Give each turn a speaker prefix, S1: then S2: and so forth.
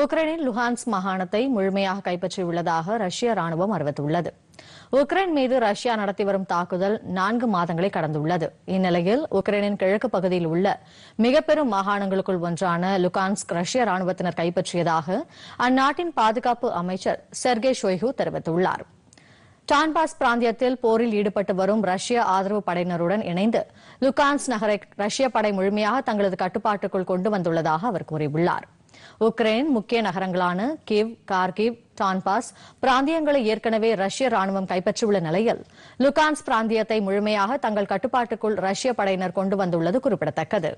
S1: உக்ரைனின் லுஹான்ஸ் மாகாணத்தை முழுமையாக கைப்பற்றியுள்ளதாக ரஷ்ய ராணுவம் அறிவித்துள்ளது உக்ரைன் மீது ரஷ்யா நடத்தி வரும் தாக்குதல் நான்கு மாதங்களை கடந்துள்ளது இந்நிலையில் உக்ரைனின் கிழக்கு பகுதியில் உள்ள மிகப்பெரும் மாகாணங்களுக்குள் ஒன்றான லுகான்ஸ்க் ரஷ்ய ராணுவத்தினர் கைப்பற்றியதாக அந்நாட்டின் பாதுகாப்பு அமைச்சர் செர்கே ஷோய்கு தெரிவித்துள்ளார் டான்பாஸ் பிராந்தியத்தில் போரில் ஈடுபட்டு வரும் ரஷ்ய ஆதரவு படையினருடன் இணைந்து லுகான்ஸ் நகரை ரஷ்ய படை முழுமையாக தங்களது கட்டுப்பாட்டுக்குள் கொண்டு வந்துள்ளதாக அவர் கூறியுள்ளாா் உக்ரைன் முக்கிய நகரங்களான கிவ் கார்கிவ் டான்பாஸ் பிராந்தியங்களை ஏற்கனவே ரஷ்ய ராணுவம் கைப்பற்றியுள்ள நிலையில் லுகான்ஸ் பிராந்தியத்தை முழுமையாக தங்கள் கட்டுப்பாட்டுக்குள் ரஷ்ய படையினர் கொண்டு வந்துள்ளது குறிப்பிடத்தக்கது